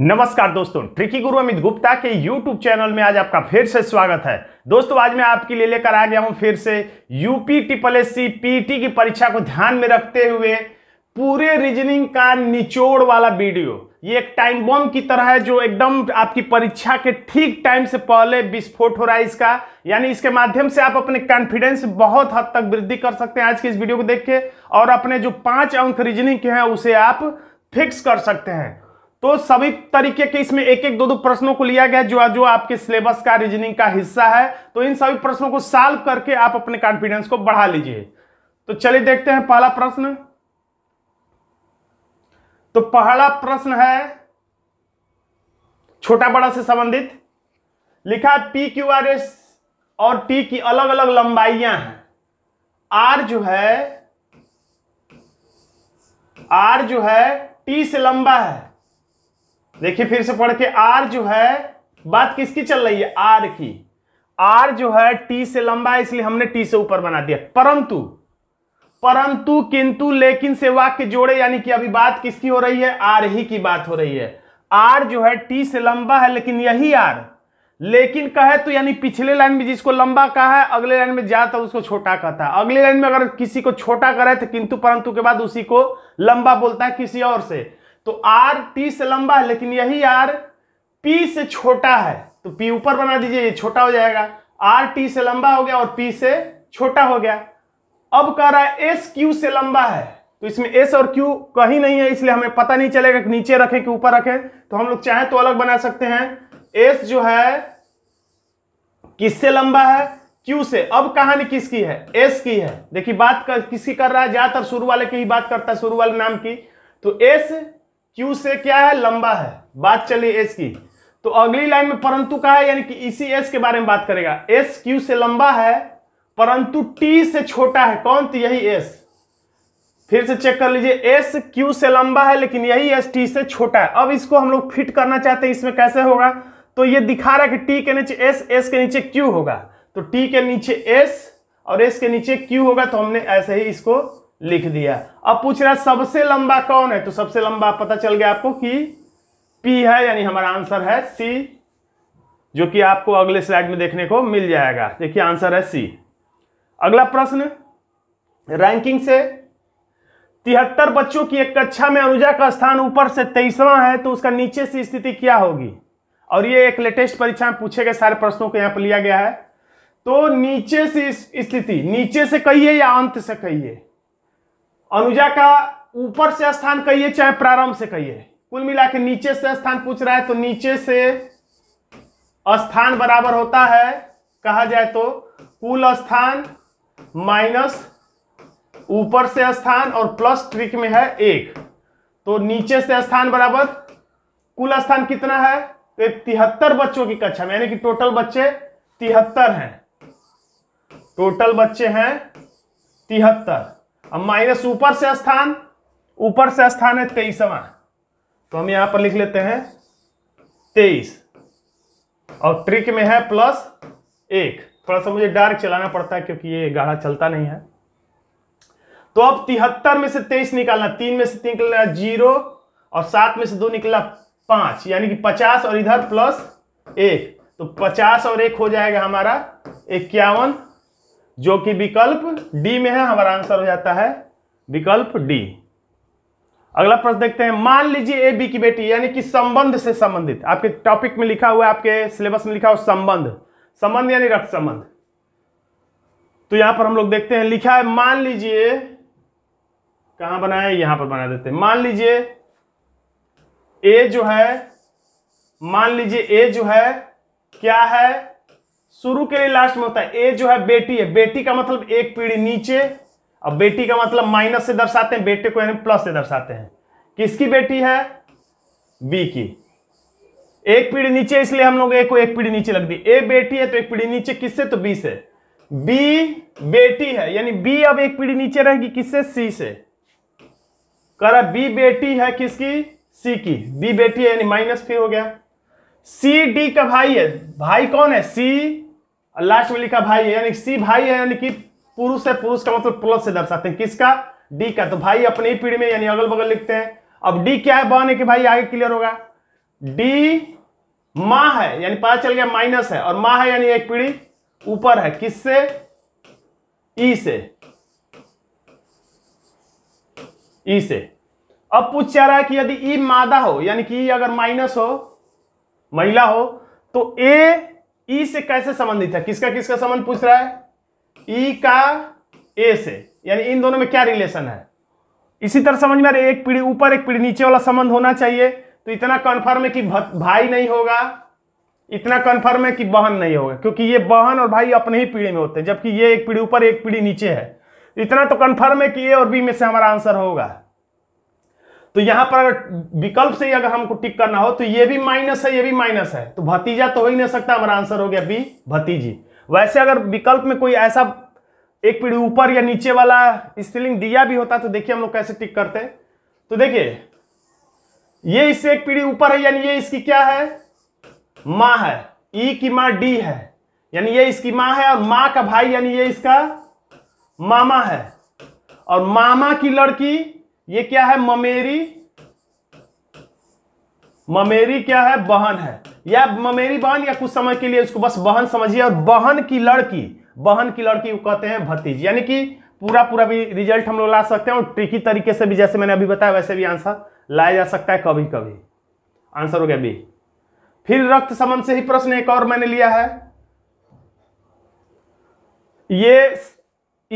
नमस्कार दोस्तों ट्रिकी गुरु अमित गुप्ता के यूट्यूब चैनल में आज आपका फिर से स्वागत है दोस्तों आज मैं आपके लिए लेकर आ गया हूं फिर से UP triple S C PT की परीक्षा को ध्यान में रखते हुए पूरे रीजनिंग का निचोड़ वाला वीडियो ये एक टाइम बॉम्ब की तरह है जो एकदम आपकी परीक्षा के ठीक टाइम से पहले विस्फोट हो रहा है इसका यानी इसके माध्यम से आप अपने कॉन्फिडेंस बहुत हद तक वृद्धि कर सकते हैं आज की इस वीडियो को देख के और अपने जो पांच अंक रीजनिंग के हैं उसे आप फिक्स कर सकते हैं तो सभी तरीके के इसमें एक एक दो दो प्रश्नों को लिया गया जो जो आपके सिलेबस का रीजनिंग का हिस्सा है तो इन सभी प्रश्नों को सॉल्व करके आप अपने कॉन्फिडेंस को बढ़ा लीजिए तो चलिए देखते हैं पहला प्रश्न तो पहला प्रश्न है छोटा बड़ा से संबंधित लिखा है पी क्यू आर एस और टी की अलग अलग लंबाइयां हैं आर जो है आर जो है टी से लंबा है देखिए फिर से पढ़ के आर जो है बात किसकी चल रही है आर की आर जो है टी से लंबा है इसलिए हमने टी से ऊपर बना दिया परंतु परंतु किंतु लेकिन से वाक्य जोड़े यानी कि अभी बात किसकी हो रही है आर ही की बात हो रही है आर जो है टी से लंबा है लेकिन यही आर लेकिन कहे तो यानी पिछले लाइन में जिसको लंबा कहा है अगले लाइन में जाता उसको छोटा कहता है अगले लाइन में अगर किसी को छोटा करे तो किंतु परंतु के बाद उसी को लंबा बोलता है किसी और से तो आर टी से लंबा है लेकिन यही आर पी से छोटा है तो पी ऊपर बना दीजिए ये छोटा हो जाएगा आर टी से लंबा हो गया और पी से छोटा हो गया अब कह रहा है एस क्यू से लंबा है तो इसमें एस और क्यू कहीं नहीं है इसलिए हमें पता नहीं चलेगा कि नीचे रखें कि ऊपर रखें तो हम लोग चाहे तो अलग बना सकते हैं एस जो है किससे लंबा है क्यू से अब कहानी किसकी है एस की है देखिए बात कर, किसकी कर रहा है ज्यादातर शुरू वाले की ही बात करता है शुरू वाले नाम की तो एस क्यू से क्या है लंबा है बात चली एस की तो अगली लाइन में परंतु का है यानी कि इसी एस के बारे में बात करेगा एस क्यू से लंबा है परंतु टी से छोटा है कौन तो यही एस फिर से चेक कर लीजिए एस क्यू से लंबा है लेकिन यही एस टी से छोटा है अब इसको हम लोग फिट करना चाहते हैं इसमें कैसे होगा तो ये दिखा रहा है कि टी के नीचे एस एस के नीचे क्यू होगा तो टी के नीचे एस और एस के नीचे क्यू होगा तो हमने ऐसे ही इसको लिख दिया अब पूछ रहा है सबसे लंबा कौन है तो सबसे लंबा पता चल गया आपको कि पी है यानी हमारा आंसर है सी जो कि आपको अगले स्लाइड में देखने को मिल जाएगा देखिए आंसर है सी अगला प्रश्न रैंकिंग से तिहत्तर बच्चों की एक कक्षा में अनुजा का स्थान ऊपर से तेईसवां है तो उसका नीचे से स्थिति क्या होगी और ये एक लेटेस्ट परीक्षा में पूछे गए सारे प्रश्नों को यहाँ पर लिया गया है तो नीचे से स्थिति नीचे से कहिए या अंत से कहिए अनुजा का ऊपर से स्थान कहिए चाहे प्रारंभ से कहिए कुल मिला के नीचे से स्थान पूछ रहा है तो नीचे से स्थान बराबर होता है कहा जाए तो कुल स्थान माइनस ऊपर से स्थान और प्लस ट्रिक में है एक तो नीचे से स्थान बराबर कुल स्थान कितना है तो तिहत्तर बच्चों की कक्षा में यानी कि टोटल बच्चे तिहत्तर हैं टोटल बच्चे हैं तिहत्तर अब माइनस ऊपर से स्थान ऊपर से स्थान है तेईसवा तो हम यहां पर लिख लेते हैं तेईस और ट्रिक में है प्लस एक थोड़ा सा मुझे डार्क चलाना पड़ता है क्योंकि ये गाढ़ा चलता नहीं है तो अब तिहत्तर में से तेईस निकालना तीन में से तीन निकलना जीरो और सात में से दो निकला पांच यानी कि पचास और इधर प्लस एक तो पचास और एक हो जाएगा हमारा इक्यावन जो कि विकल्प डी में है हमारा आंसर हो जाता है विकल्प डी अगला प्रश्न देखते हैं मान लीजिए ए बी की बेटी यानी कि संबंध से संबंधित आपके टॉपिक में लिखा हुआ है आपके सिलेबस में लिखा हुआ संबंध संबंध यानी रक्त संबंध तो यहां पर हम लोग देखते हैं लिखा है मान लीजिए कहां बनाया यहां पर बना देते हैं मान लीजिए ए जो है मान लीजिए ए जो है क्या है शुरू के लिए लास्ट में होता है ए जो है बेटी है बेटी का मतलब एक पीढ़ी नीचे और बेटी का मतलब माइनस से दर्शाते हैं बेटे को यानी प्लस से दर्शाते हैं किसकी बेटी है बी की एक पीढ़ी नीचे इसलिए हम लोग ए को एक पीढ़ी नीचे लग दी ए बेटी है तो एक पीढ़ी नीचे किससे तो बी से बी बेटी है यानी बी अब एक पीढ़ी नीचे रहेगी किससे सी से कर बी बेटी है किसकी सी की बी बेटी है यानी माइनस फिर हो गया सी डी का भाई है भाई कौन है सी लास्ट में लिखा भाई है यानी सी भाई है यानी कि पुरुष है पुरुष का मतलब प्लस से दर्शाते हैं किसका डी का तो भाई अपने ही पीढ़ी में यानी अगल बगल लिखते हैं अब डी क्या है बने कि भाई आगे क्लियर होगा डी माँ है यानी पता चल गया माइनस है और माँ है यानी एक पीढ़ी ऊपर है किससे ई e से ई e से अब पूछ जा रहा है कि यदि ई e मादा हो यानी कि अगर माइनस हो महिला हो तो ए ई e से कैसे संबंधित है किसका किसका संबंध पूछ रहा है ई e का ए से यानी इन दोनों में क्या रिलेशन है इसी तरह समझ में आ रहा है एक पीढ़ी ऊपर एक पीढ़ी नीचे वाला संबंध होना चाहिए तो इतना कन्फर्म है कि भाई नहीं होगा इतना कन्फर्म है कि बहन नहीं होगा क्योंकि ये बहन और भाई अपने ही पीढ़ी में होते हैं जबकि ये एक पीढ़ी ऊपर एक पीढ़ी नीचे है इतना तो कन्फर्म है कि ए और बी में से हमारा आंसर होगा तो यहां पर अगर विकल्प से अगर हमको टिक करना हो तो ये भी माइनस है ये भी माइनस है तो भतीजा तो हो ही नहीं सकता हमारा आंसर हो गया बी भतीजी वैसे अगर विकल्प में कोई ऐसा एक पीढ़ी ऊपर या नीचे वाला स्त्रीलिंग दिया भी होता तो देखिए हम लोग कैसे टिक करते तो देखिए ये इससे एक पीढ़ी ऊपर है यानी ये इसकी क्या है माँ है ई की माँ डी है यानी ये इसकी माँ है और माँ का भाई यानी ये इसका मामा है और मामा की लड़की ये क्या है ममेरी ममेरी क्या है बहन है या ममेरी बहन या कुछ समय के लिए उसको बस बहन समझिए और बहन की लड़की बहन की लड़की को कहते हैं भतीज यानी कि पूरा पूरा भी रिजल्ट हम लोग ला सकते हैं और ट्रिकी तरीके से भी जैसे मैंने अभी बताया वैसे भी आंसर लाया जा सकता है कभी कभी आंसर हो गया बी फिर रक्त संबंध से ही प्रश्न एक और मैंने लिया है ये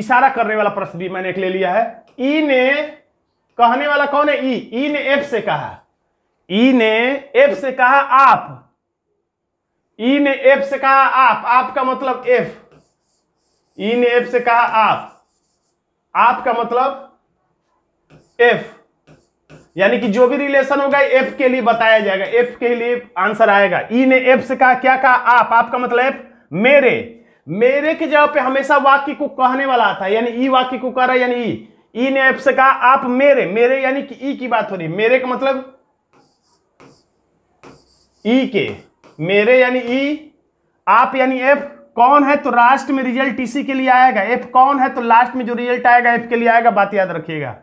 इशारा करने वाला प्रश्न भी मैंने एक ले लिया है ई ने कहने वाला कौन है ई ई ने एफ से कहा ई ने एफ से कहा आप ई ने एफ से कहा आप आपका मतलब एफ ई ने एफ से कहा आप आपका मतलब एफ यानी कि जो भी रिलेशन होगा एफ के लिए बताया जाएगा एफ के लिए आंसर आएगा ई ने एफ से कहा क्या कहा आप आपका मतलब मेरे मेरे की जगह पे हमेशा वाक्य को कहने वाला आता है यानी ई वाक्य को कह रहा है यानी ई ई ने एफ से कहा आप मेरे मेरे यानी कि ई की बात हो रही मेरे का मतलब ई के मेरे यानी ई आप यानी एफ कौन है तो लास्ट में रिजल्ट टीसी के लिए आएगा एफ कौन है तो लास्ट में जो रिजल्ट आएगा एफ के लिए आएगा बात याद रखिएगा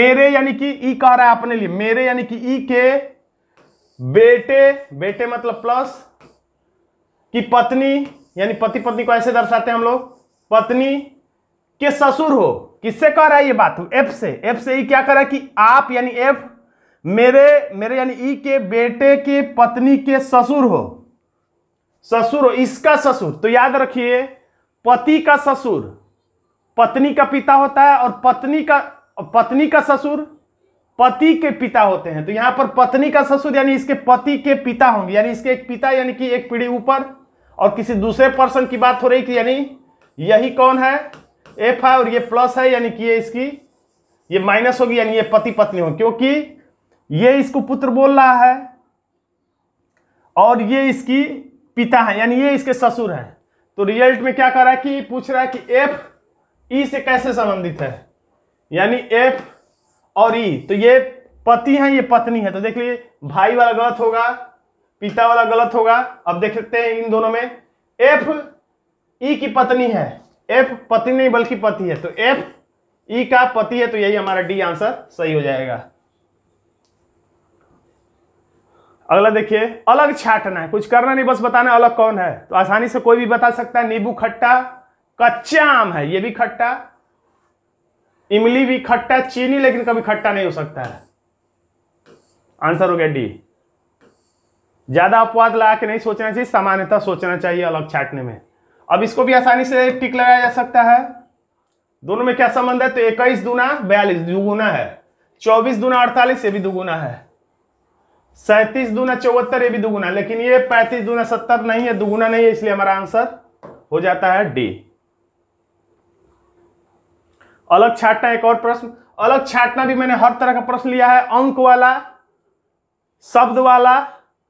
मेरे यानी कि ई कह रहा है अपने लिए मेरे यानी कि ई के बेटे बेटे मतलब प्लस की पत्नी यानी पति पत्नी को ऐसे दर्शाते हैं हम लोग पत्नी के ससुर हो किससे कह रहा है ये बात एफ से एफ से ही e क्या कर रहा है कि आप यानी एफ मेरे मेरे यानी ई e के बेटे के पत्नी के ससुर हो ससुर हो इसका ससुर तो याद रखिए पति का ससुर पत्नी का पिता होता है और पत्नी का पत्नी का ससुर पति के पिता होते हैं तो यहां पर पत्नी का ससुर यानी इसके पति के पिता होंगे यानी इसके एक पिता यानी कि एक पीढ़ी ऊपर और किसी दूसरे पर्सन की बात हो रही कि यानी यही कौन है एफ है और ये प्लस है यानी कि ये इसकी ये माइनस होगी यानी ये पति पत्नी होगी क्योंकि ये इसको पुत्र बोल रहा है और ये इसकी पिता है यानी ये इसके ससुर हैं तो रिजल्ट में क्या कर रहा है कि पूछ रहा है कि एफ ई e से कैसे संबंधित है यानी एफ और ई e, तो ये पति है ये पत्नी है तो देख लीजिए भाई वाला गलत होगा पिता वाला गलत होगा अब देख सकते हैं इन दोनों में एफ ई e की पत्नी है एफ पति नहीं बल्कि पति है तो एफ ई e का पति है तो यही हमारा डी आंसर सही हो जाएगा अगला देखिए अलग छाटना है कुछ करना नहीं बस बताना अलग कौन है तो आसानी से कोई भी बता सकता है नींबू खट्टा कच्चा आम है ये भी खट्टा इमली भी खट्टा चीनी लेकिन कभी खट्टा नहीं हो सकता है आंसर हो गया डी ज्यादा अपवाद लगा के नहीं सोचना चाहिए सामान्यता सोचना चाहिए अलग छाटने में अब इसको भी आसानी से टिक लगाया जा सकता है दोनों में क्या संबंध है तो इक्कीस दुना बयालीस दुगुना है चौबीस दुना अड़तालीस ये भी दुगुना है सैंतीस दुना चौहत्तर ये भी दुगुना लेकिन ये पैंतीस दुना सत्तर नहीं है दुगुना नहीं है इसलिए हमारा आंसर हो जाता है डी अलग छाटना एक और प्रश्न अलग छाटना भी मैंने हर तरह का प्रश्न लिया है अंक वाला शब्द वाला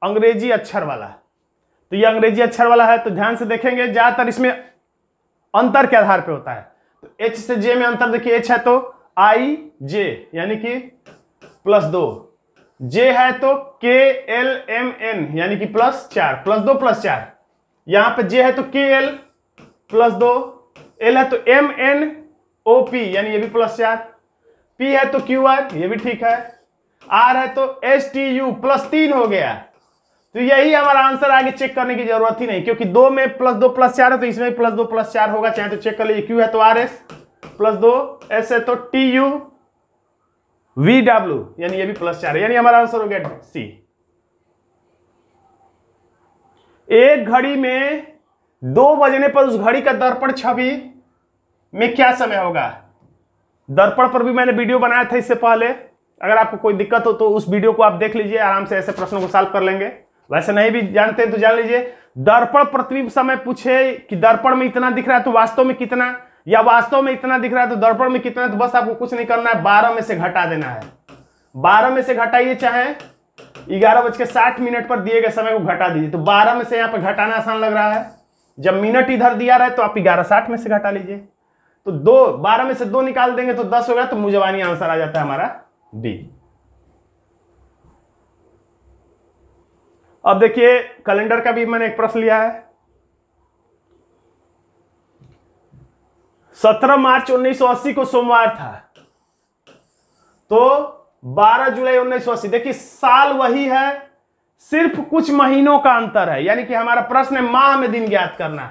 अंग्रेजी अक्षर वाला तो ये अंग्रेजी अक्षर वाला है तो ध्यान से देखेंगे ज्यादातर इसमें अंतर के आधार पर होता है तो एच से जे में अंतर देखिए एच है तो आई जे यानी कि प्लस दो जे है तो के एल एम एन यानी कि प्लस चार प्लस दो प्लस चार यहां पे जे है तो के एल प्लस दो एल है तो एम एन ओ पी यानी ये भी प्लस चार पी है तो क्यू आर ये भी ठीक है आर है तो एस टी यू प्लस तीन हो गया तो यही हमारा आंसर आगे चेक करने की जरूरत ही नहीं क्योंकि दो में प्लस दो प्लस चार है तो इसमें प्लस दो प्लस चार होगा चाहे तो चेक कर लीजिए क्यू है तो आर एस प्लस दो एस है तो टी यू वी डब्ल्यू यानी ये भी प्लस चार है यानी हमारा आंसर हो गया सी एक घड़ी में दो बजने पर उस घड़ी का दर्पण छवि में क्या समय होगा दर्पण पर भी मैंने वीडियो बनाया था इससे पहले अगर आपको कोई दिक्कत हो तो उस वीडियो को आप देख लीजिए आराम से ऐसे प्रश्नों को सॉल्व कर लेंगे वैसे नहीं भी जानते हैं तो जान लीजिए दर्पण प्रतिबिंब समय पूछे कि दर्पण में इतना दिख रहा है तो वास्तव में कितना या वास्तव में इतना दिख रहा है तो दर्पण में कितना तो बस आपको कुछ नहीं करना है बारह में से घटा देना है बारह में से घटाइए चाहे ग्यारह बज के साठ मिनट पर दिए गए समय को घटा दीजिए तो बारह में से यहाँ पर घटाना आसान लग रहा है जब मिनट इधर दिया रहा है तो आप ग्यारह साठ में से घटा लीजिए तो दो बारह में से दो निकाल देंगे तो दस हो गया तो मुझे आंसर आ जाता है हमारा बी अब देखिए कैलेंडर का भी मैंने एक प्रश्न लिया है 17 मार्च 1980 को सोमवार था तो 12 जुलाई 1980 देखिए साल वही है सिर्फ कुछ महीनों का अंतर है यानी कि हमारा प्रश्न है माह में दिन ज्ञात करना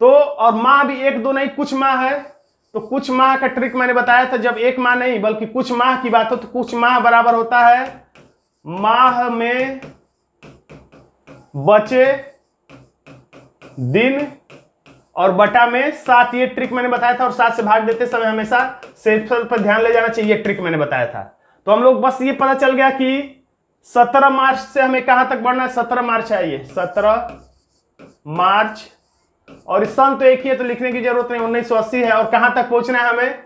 तो और माह भी एक दो नहीं कुछ माह है तो कुछ माह का ट्रिक मैंने बताया था जब एक माह नहीं बल्कि कुछ माह की बात हो तो कुछ माह बराबर होता है माह में बचे दिन और बटा में सात ये ट्रिक मैंने बताया था और सात से भाग देते समय हमेशा सेफल पर ध्यान ले जाना चाहिए ट्रिक मैंने बताया था तो हम लोग बस ये पता चल गया कि सत्रह मार्च से हमें कहां तक बढ़ना है सत्रह मार्च है ये सत्रह मार्च और सन तो एक ही है तो लिखने की जरूरत नहीं उन्नीस है और कहां तक पहुंचना है हमें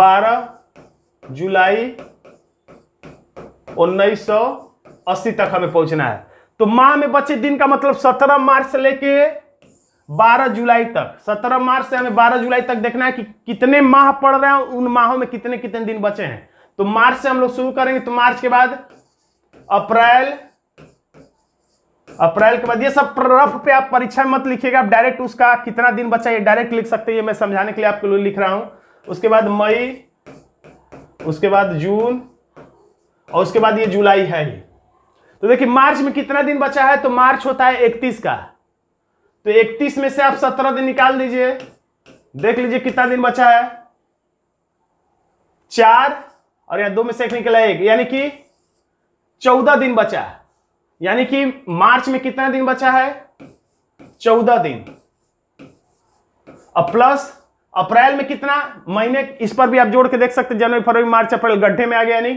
12 जुलाई उन्नीस अस्सी तक हमें पहुंचना है तो माह में बचे दिन का मतलब सत्रह मार्च से लेके बारह जुलाई तक सत्रह मार्च से हमें बारह जुलाई तक देखना है कि कितने माह पड़ रहे हैं उन माहों में कितने कितने दिन बचे हैं तो मार्च से हम लोग शुरू करेंगे तो मार्च के बाद अप्रैल अप्रैल के बाद ये सब रफ पे आप परीक्षा मत लिखिएगा आप डायरेक्ट उसका कितना दिन बचा ये डायरेक्ट लिख सकते हैं मैं समझाने के लिए आपके लिए लिख रहा हूं उसके बाद मई उसके बाद जून और उसके बाद ये जुलाई है ही तो देखिए मार्च में कितना दिन बचा है तो मार्च होता है इकतीस का तो इकतीस में से आप सत्रह दिन निकाल दीजिए देख लीजिए कितना दिन बचा है चार और या दो में से एक निकला एक यानी कि चौदह दिन बचा है यानी कि मार्च में कितना दिन बचा है चौदह दिन और प्लस अप्रैल में कितना महीने इस पर भी आप जोड़ के देख सकते हैं जनवरी फरवरी मार्च अप्रैल गड्ढे में आ गया यानी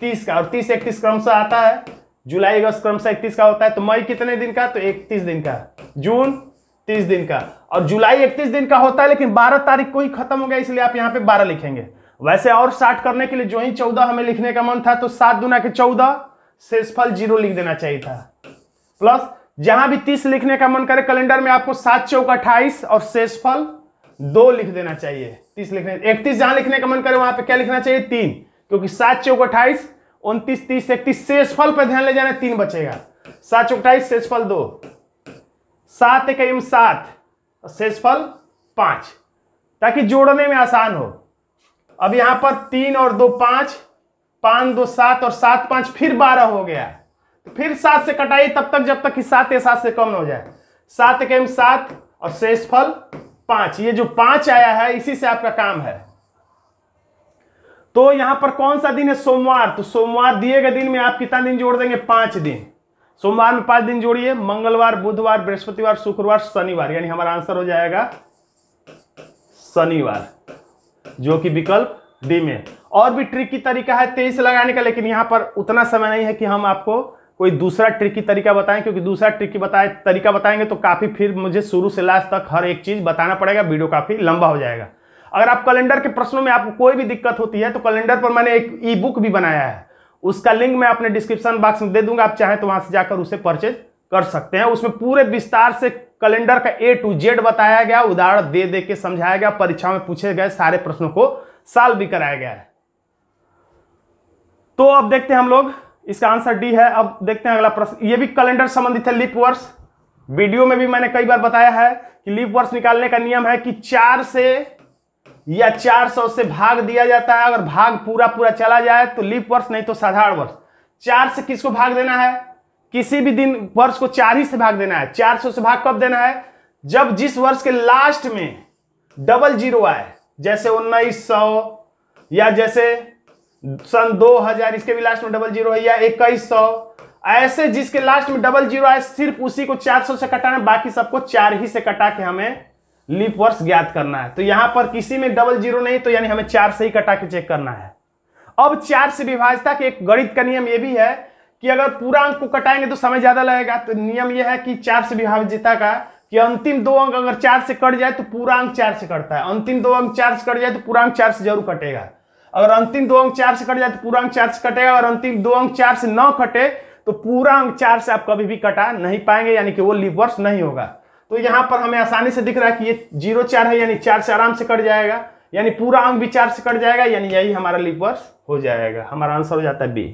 तीस का और तीस इकतीस क्रम से आता है जुलाई अगस्त क्रमशः इकतीस का होता है तो मई कितने दिन का तो इकतीस दिन का जून तीस दिन का और जुलाई इकतीस दिन का होता है लेकिन बारह तारीख को ही खत्म हो गया इसलिए आप यहाँ पे बारह लिखेंगे वैसे और साठ करने के लिए जो ही चौदह हमें लिखने का मन था तो सात दुना के चौदह शेषफल जीरो लिख देना चाहिए था प्लस जहां भी तीस लिखने का मन करे कैलेंडर में आपको सात चौक अट्ठाईस और शेषफल दो लिख देना चाहिए तीस लिखने इकतीस जहां लिखने का मन करे वहां पे क्या लिखना चाहिए तीन क्योंकि सात चौक अट्ठाईस उनतीस तीस इकतीस शेषफल पर ध्यान ले जाना तीन बचेगा सात चौटाई शेषफल दो सात एक एम सात शेषफल पांच ताकि जोड़ने में आसान हो अब यहां पर तीन और दो पांच पांच दो सात और सात पांच फिर बारह हो गया तो फिर सात से कटाई तब तक जब तक कि सात या सात से कम हो जाए सात एक एम सात और शेषफल पांच ये जो पांच आया है इसी से आपका काम है तो यहां पर कौन सा दिन है सोमवार तो सोमवार दिए गए दिन में आप कितना दिन जोड़ देंगे पांच दिन सोमवार में पांच दिन जोड़िए मंगलवार बुधवार बृहस्पतिवार शुक्रवार शनिवार यानी हमारा आंसर हो जाएगा शनिवार जो कि विकल्प डी में और भी ट्रिक की तरीका है तेईस लगाने का लेकिन यहां पर उतना समय नहीं है कि हम आपको कोई दूसरा ट्रिक की तरीका बताएं क्योंकि दूसरा ट्रिक की बताए तरीका बताएंगे तो काफ़ी फिर मुझे शुरू से लास्ट तक हर एक चीज़ बताना पड़ेगा वीडियो काफ़ी लंबा हो जाएगा अगर आप कैलेंडर के प्रश्नों में आपको कोई भी दिक्कत होती है तो कैलेंडर पर मैंने एक ई बुक भी बनाया है उसका लिंक मैं अपने डिस्क्रिप्शन बॉक्स में दे दूंगा आप चाहें तो वहां से जाकर उसे परचेज कर सकते हैं उसमें पूरे विस्तार से कैलेंडर का ए टू जेड बताया गया उदाहरण दे दे के समझाया गया परीक्षा में पूछे गए सारे प्रश्नों को साल भी कराया गया है तो अब देखते हैं हम लोग इसका आंसर डी है अब देखते हैं अगला प्रश्न ये भी कैलेंडर संबंधित है लिप वर्ष वीडियो में भी मैंने कई बार बताया है कि लिप वर्ष निकालने का नियम है कि चार से या 400 से भाग दिया जाता है अगर भाग पूरा पूरा चला जाए तो लीप वर्ष नहीं तो साधारण वर्ष चार से किसको भाग देना है किसी भी दिन वर्ष को चार ही से भाग देना है 400 से भाग कब देना है जब जिस वर्ष के लास्ट में डबल जीरो आए जैसे उन्नीस सौ या जैसे सन 2000 इसके भी लास्ट में डबल जीरो है या इक्कीस सौ ऐसे जिसके लास्ट में डबल जीरो आए सिर्फ उसी को 400 से कटाना बाकी सबको चार ही से कटा के हमें लीप वर्ष ज्ञात करना है तो यहां पर किसी में डबल जीरो नहीं तो यानी हमें चार से ही कटा के चेक करना है अब चार से विभाजता के एक गणित का नियम यह भी है कि अगर पूरा अंक को कटाएंगे तो समय ज्यादा लगेगा तो नियम यह है कि चार से विभाज्यता का कि अंतिम दो अंक अगर चार से कट जाए तो पूरा अंक चार से कटता है अंतिम दो अंक चार से कट जाए तो पूरा अंक चार से जरूर कटेगा अगर अंतिम दो अंक चार से कट जाए तो पूरा अंक चार से कटेगा और अंतिम दो अंक चार से न कटे तो पूरा अंक चार से आप कभी भी कटा नहीं पाएंगे यानी कि वो लिवर्स नहीं होगा तो यहां पर हमें आसानी से दिख रहा है कि ये जीरो चार है यानी चार से आराम से कट जाएगा यानी पूरा अंक भी चार से कट जाएगा यानी यही हमारा लिप वर्ष हो जाएगा हमारा आंसर हो जाता है बी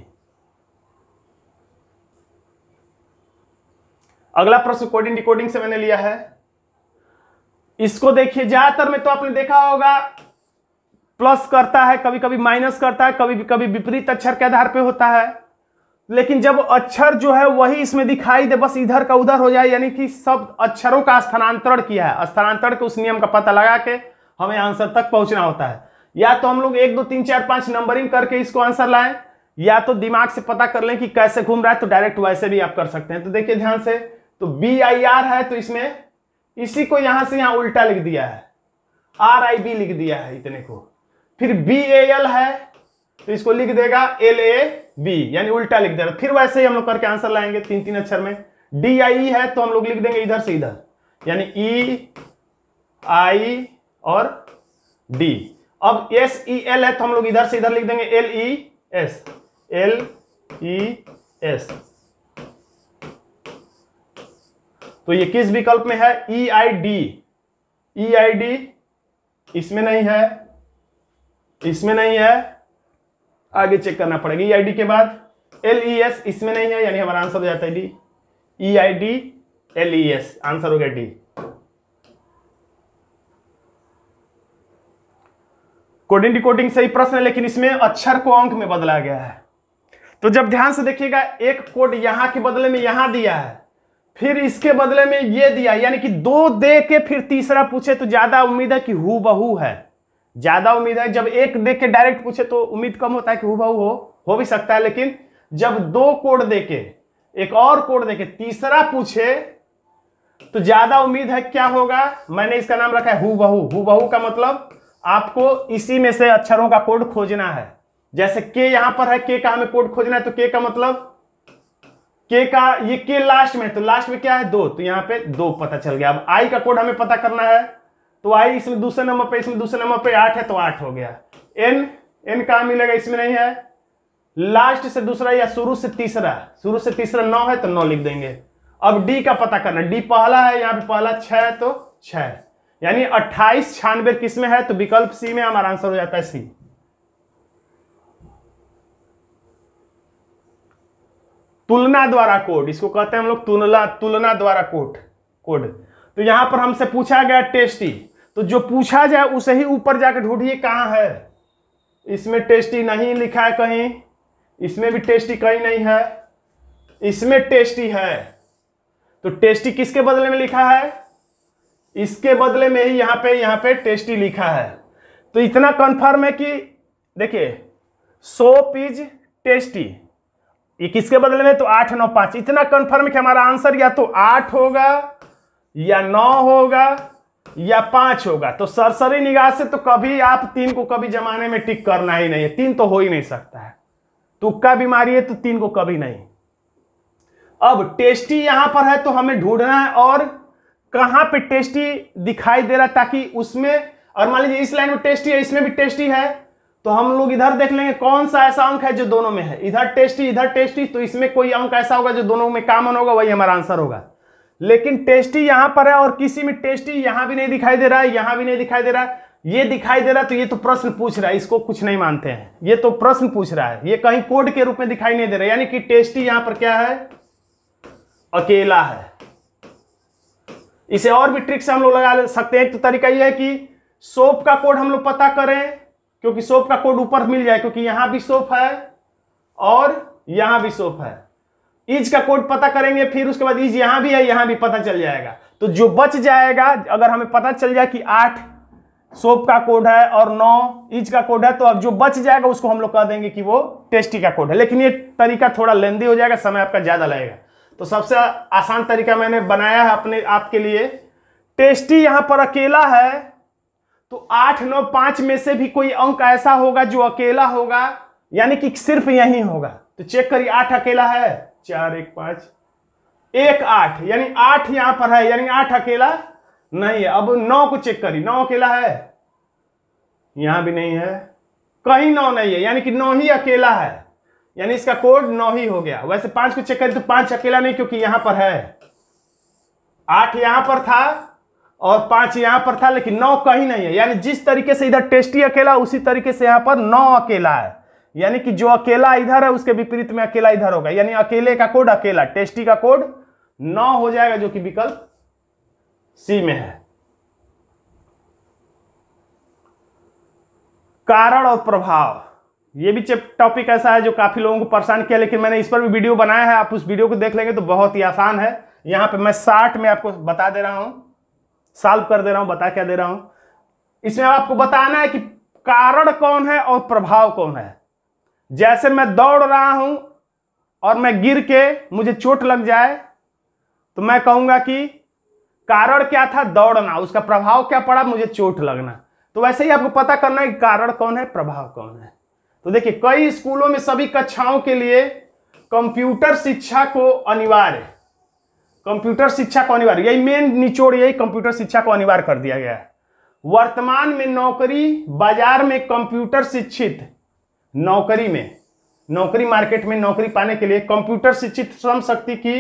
अगला प्रश्न कोडिंग डिकोडिंग से मैंने लिया है इसको देखिए ज्यादातर में तो आपने देखा होगा प्लस करता है कभी कभी माइनस करता है कभी कभी विपरीत अक्षर के आधार पे होता है लेकिन जब अक्षर जो है वही इसमें दिखाई दे बस इधर का उधर हो जाए यानी कि सब अक्षरों का स्थानांतरण किया है स्थानांतरण के उस नियम का पता लगा के हमें आंसर तक पहुंचना होता है या तो हम लोग एक दो तीन चार पांच नंबरिंग करके इसको आंसर लाएं या तो दिमाग से पता कर लें कि कैसे घूम रहा है तो डायरेक्ट वैसे भी आप कर सकते हैं तो देखिए ध्यान से तो बी आई आर है तो इसमें इसी को यहां से यहां उल्टा लिख दिया है आर आई बी लिख दिया है इतने को फिर बी ए एल है तो इसको लिख देगा एल ए बी यानी उल्टा लिख देगा फिर वैसे ही हम लोग करके आंसर लाएंगे तीन तीन अक्षर में डी आई e है तो हम लोग लिख देंगे इधर से इधर यानी ई e, आई और डी अब एस ई एल है तो हम लोग इधर से इधर लिख देंगे L E S L E S तो ये किस विकल्प में है ई I D E I D इसमें नहीं है इसमें नहीं है आगे चेक करना पड़ेगा ई आई डी के बाद एल ई एस इसमें नहीं है यानी हमारा आंसर हो जाता है D E I D L E S answer हो गया डी कोडिंग डिकोडिंग सही प्रश्न है लेकिन इसमें अक्षर को अंक में बदला गया है तो जब ध्यान से देखिएगा एक कोड यहां के बदले में यहां दिया है फिर इसके बदले में ये दिया यानी कि दो दे के फिर तीसरा पूछे तो ज्यादा उम्मीद है कि हु बहू है ज्यादा उम्मीद है जब एक देख के डायरेक्ट पूछे तो उम्मीद कम होता है कि हुआ हो हो भी सकता है लेकिन जब दो कोड देके एक और कोड देके तीसरा पूछे तो ज्यादा उम्मीद है क्या होगा मैंने इसका नाम रखा है हु बहु का मतलब आपको इसी में से अक्षरों का कोड खोजना है जैसे के यहां पर है के का हमें कोड खोजना है तो के का मतलब के का ये के लास्ट में तो लास्ट में क्या है दो तो यहां पे दो पता चल गया अब आई का कोड हमें पता करना है तो आई इसमें दूसरे नंबर पे इसमें दूसरे नंबर पे आठ है तो आठ हो गया एन एन कहा मिलेगा इसमें नहीं है लास्ट से दूसरा या शुरू से तीसरा शुरू से तीसरा नौ है तो नौ लिख देंगे अब डी का पता करना डी पहला है यहाँ पे पहला छ है तो छह यानी अट्ठाईस छानबे किस में है तो विकल्प सी में हमारा आंसर हो जाता है सी तुलना द्वारा कोड इसको कहते हैं हम लोग तुलना तुलना द्वारा कोड कोड तो यहां पर हमसे पूछा गया टेस्टी तो जो पूछा जाए उसे ही ऊपर जाकर ढूंढिए कहां है इसमें टेस्टी नहीं लिखा है कहीं इसमें भी टेस्टी कहीं नहीं है इसमें टेस्टी है तो टेस्टी किसके बदले में लिखा है इसके बदले में ही यहां पे यहां पे टेस्टी लिखा है तो इतना कंफर्म है कि देखिए सोप इज टेस्टी ये किसके बदले में तो आठ नौ पांच इतना कंफर्म कि हमारा आंसर या तो आठ होगा या नौ होगा या पांच होगा तो सरसरी निगाह से तो कभी आप तीन को कभी जमाने में टिक करना ही नहीं है तीन तो हो ही नहीं सकता है तुक्का बीमारी है तो तीन को कभी नहीं अब टेस्टी यहां पर है तो हमें ढूंढना है और कहां पे टेस्टी दिखाई दे रहा ताकि उसमें और मान लीजिए इस लाइन में टेस्टी है इसमें भी टेस्टी है तो हम लोग इधर देख लेंगे कौन सा ऐसा अंक है जो दोनों में है इधर टेस्टी इधर टेस्टी तो इसमें कोई अंक ऐसा होगा जो दोनों में कॉमन होगा वही हमारा आंसर होगा लेकिन टेस्टी यहां पर है और किसी में टेस्टी यहां भी नहीं दिखाई दे रहा है यहां भी नहीं दिखाई दे रहा है ये दिखाई दे रहा है तो ये तो प्रश्न पूछ रहा है इसको कुछ नहीं मानते हैं ये तो प्रश्न पूछ रहा है ये कहीं कोड के रूप में दिखाई नहीं दे रहा यानी कि टेस्टी यहां पर क्या है अकेला है इसे और भी ट्रिक से हम लोग लगा सकते हैं तो तरीका यह है कि सोप का कोड हम लोग पता करें क्योंकि सोप का कोड ऊपर मिल जाए क्योंकि यहां भी सोप है और यहां भी सोप है इज का कोड पता करेंगे फिर उसके बाद इज यहां भी है यहां भी पता चल जाएगा तो जो बच जाएगा अगर हमें पता चल जाए कि आठ सोप का कोड है और नौ इज का कोड है तो अब जो बच जाएगा उसको हम लोग कह देंगे कि वो टेस्टी का कोड है लेकिन ये तरीका थोड़ा लेंदी हो जाएगा समय आपका ज़्यादा लगेगा तो सबसे आसान तरीका मैंने बनाया है अपने आपके लिए टेस्टी यहाँ पर अकेला है तो आठ नौ पांच में से भी कोई अंक ऐसा होगा जो अकेला होगा यानी कि सिर्फ यही होगा तो चेक करिए आठ अकेला है चार एक पांच एक आठ यानी आठ यहां पर है यानी आठ अकेला नहीं है अब नौ को चेक करिए नौ अकेला है यहां भी नहीं है कहीं नौ नहीं है यानी कि नौ ही अकेला है यानी इसका कोड नौ ही हो गया वैसे पांच को चेक करें तो पांच अकेला नहीं क्योंकि यहां पर है आठ यहां पर था और पांच यहां पर था लेकिन नौ कहीं नहीं है यानी जिस तरीके से इधर टेस्टी अकेला उसी तरीके से यहां पर नौ अकेला है यानी कि जो अकेला इधर है उसके विपरीत में अकेला इधर होगा यानी अकेले का कोड अकेला टेस्टी का कोड नौ हो जाएगा जो कि विकल्प सी में है कारण और प्रभाव यह भी टॉपिक ऐसा है जो काफी लोगों को परेशान किया लेकिन मैंने इस पर भी वीडियो बनाया है आप उस वीडियो को देख लेंगे तो बहुत ही आसान है यहां पे मैं साठ में आपको बता दे रहा हूं सॉल्व कर दे रहा हूं बता क्या दे रहा हूं इसमें आपको बताना है कि कारण कौन है और प्रभाव कौन है जैसे मैं दौड़ रहा हूं और मैं गिर के मुझे चोट लग जाए तो मैं कहूंगा कि कारण क्या था दौड़ना उसका प्रभाव क्या पड़ा मुझे चोट लगना तो वैसे ही आपको पता करना है कि कारण कौन है प्रभाव कौन है तो देखिए कई स्कूलों में सभी कक्षाओं के लिए कंप्यूटर शिक्षा को अनिवार्य कंप्यूटर शिक्षा को अनिवार्य यही मेन निचोड़ यही कंप्यूटर शिक्षा को अनिवार्य कर दिया गया है वर्तमान में नौकरी बाजार में कंप्यूटर शिक्षित नौकरी में नौकरी मार्केट में नौकरी पाने के लिए कंप्यूटर शिक्षित श्रम शक्ति की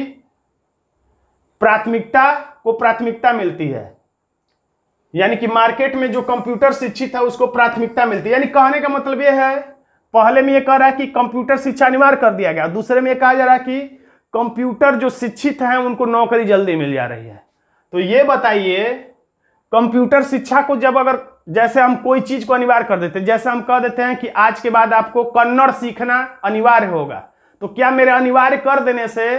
प्राथमिकता को प्राथमिकता मिलती है यानी कि मार्केट में जो कंप्यूटर शिक्षित है उसको प्राथमिकता मिलती है यानी कहने का मतलब यह है पहले में यह कह रहा है कि कंप्यूटर शिक्षा अनिवार्य कर दिया गया दूसरे में यह कहा जा रहा है कि कंप्यूटर जो शिक्षित हैं उनको नौकरी जल्दी मिल जा रही है तो ये बताइए कंप्यूटर शिक्षा को जब अगर जैसे हम कोई चीज को अनिवार्य कर देते हैं जैसे हम कह देते हैं कि आज के बाद आपको कन्नड़ सीखना अनिवार्य होगा तो क्या मेरे अनिवार्य कर देने से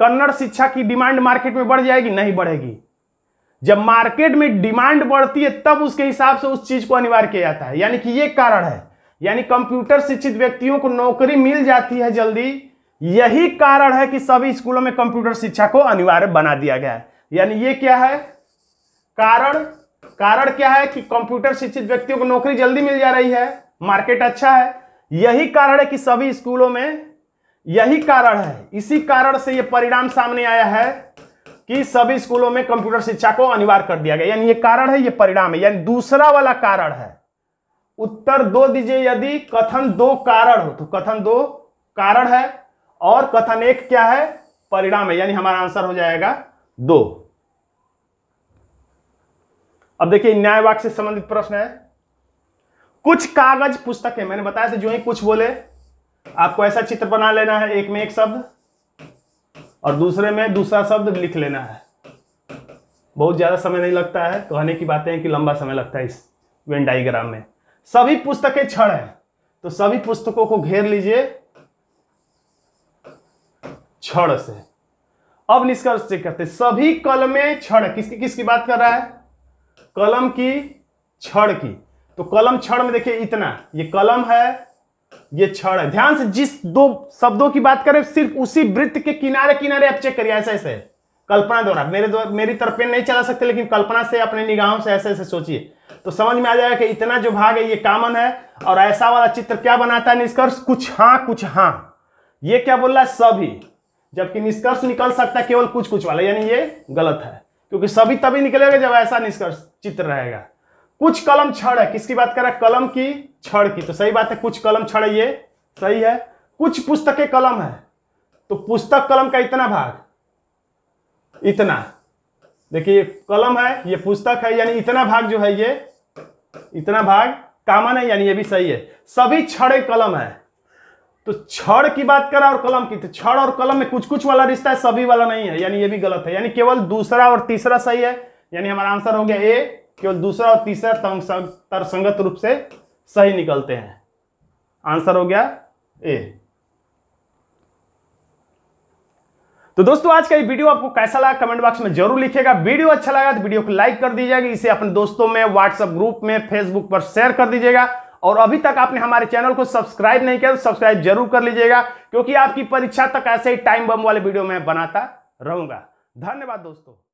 कन्नड़ शिक्षा की डिमांड मार्केट में बढ़ जाएगी नहीं बढ़ेगी जब मार्केट में डिमांड बढ़ती है तब उसके हिसाब से उस चीज को अनिवार्य किया जाता है यानी कि ये कारण है यानी कंप्यूटर शिक्षित व्यक्तियों को नौकरी मिल जाती है जल्दी यही कारण है कि सभी स्कूलों में कंप्यूटर शिक्षा को अनिवार्य बना दिया गया है यानी ये क्या है कारण कारण क्या है कि कंप्यूटर शिक्षित व्यक्तियों को नौकरी जल्दी मिल जा रही है मार्केट अच्छा है यही कारण है कि सभी स्कूलों में यही कारण है इसी कारण से यह परिणाम सामने आया है कि सभी स्कूलों में कंप्यूटर शिक्षा को अनिवार्य कर दिया गया यानी ये कारण है ये परिणाम है यानी दूसरा वाला कारण है उत्तर दो दीजिए यदि कथन दो कारण हो तो कथन दो कारण है और कथन एक क्या है परिणाम है यानी हमारा आंसर हो जाएगा दो अब देखिए वाक से संबंधित प्रश्न है कुछ कागज पुस्तकें मैंने बताया था जो ही कुछ बोले आपको ऐसा चित्र बना लेना है एक में एक शब्द और दूसरे में दूसरा शब्द लिख लेना है बहुत ज्यादा समय नहीं लगता है कहने तो की बातें हैं कि लंबा समय लगता है इस वेन डाइग्राम में सभी पुस्तकें क्षण है तो सभी पुस्तकों को घेर लीजिए क्षण से अब निष्कर्ष चेक करते सभी कलमें क्षण किसकी किसकी बात कर रहा है कलम की छड़ की तो कलम छड़ में देखिए इतना ये कलम है ये छड़ है ध्यान से जिस दो शब्दों की बात करें सिर्फ उसी वृत्त के किनारे किनारे आप चेक करिए ऐसे ऐसे कल्पना द्वारा मेरे द्वारा मेरी तरफ पेन नहीं चला सकते लेकिन कल्पना से अपने निगाहों से ऐसे ऐसे सोचिए तो समझ में आ जाएगा कि इतना जो भाग है ये कॉमन है और ऐसा वाला चित्र क्या बनाता है निष्कर्ष कुछ हाँ कुछ हाँ ये क्या बोल रहा है सभी जबकि निष्कर्ष निकल सकता है केवल कुछ कुछ वाला यानी ये गलत है क्योंकि सभी तभी निकलेगा जब ऐसा निष्कर्ष चित्र रहेगा कुछ कलम छड़ है किसकी बात कर रहा है कलम की छड़ की तो सही बात है कुछ कलम छड़ है ये सही है कुछ पुस्तकें कलम है तो पुस्तक कलम का इतना भाग इतना देखिए कलम है ये पुस्तक है यानी इतना भाग जो है ये इतना भाग कामन है यानी ये भी सही है सभी छड़े कलम है तो छड़ की बात करा और कलम की तो छड़ और कलम में कुछ कुछ वाला रिश्ता है सभी वाला नहीं है यानी ये भी गलत है यानी केवल दूसरा और तीसरा सही है यानी हमारा आंसर हो गया ए केवल दूसरा और तीसरा तरसंगत रूप से सही निकलते हैं आंसर हो गया ए तो दोस्तों आज का ये वीडियो आपको कैसा लगा कमेंट बॉक्स में जरूर लिखेगा वीडियो अच्छा लगा तो वीडियो को लाइक कर दीजिएगा इसे अपने दोस्तों में व्हाट्सएप ग्रुप में फेसबुक पर शेयर कर दीजिएगा और अभी तक आपने हमारे चैनल को सब्सक्राइब नहीं किया तो सब्सक्राइब जरूर कर लीजिएगा क्योंकि आपकी परीक्षा तक ऐसे ही टाइम बम वाले वीडियो में बनाता रहूंगा धन्यवाद दोस्तों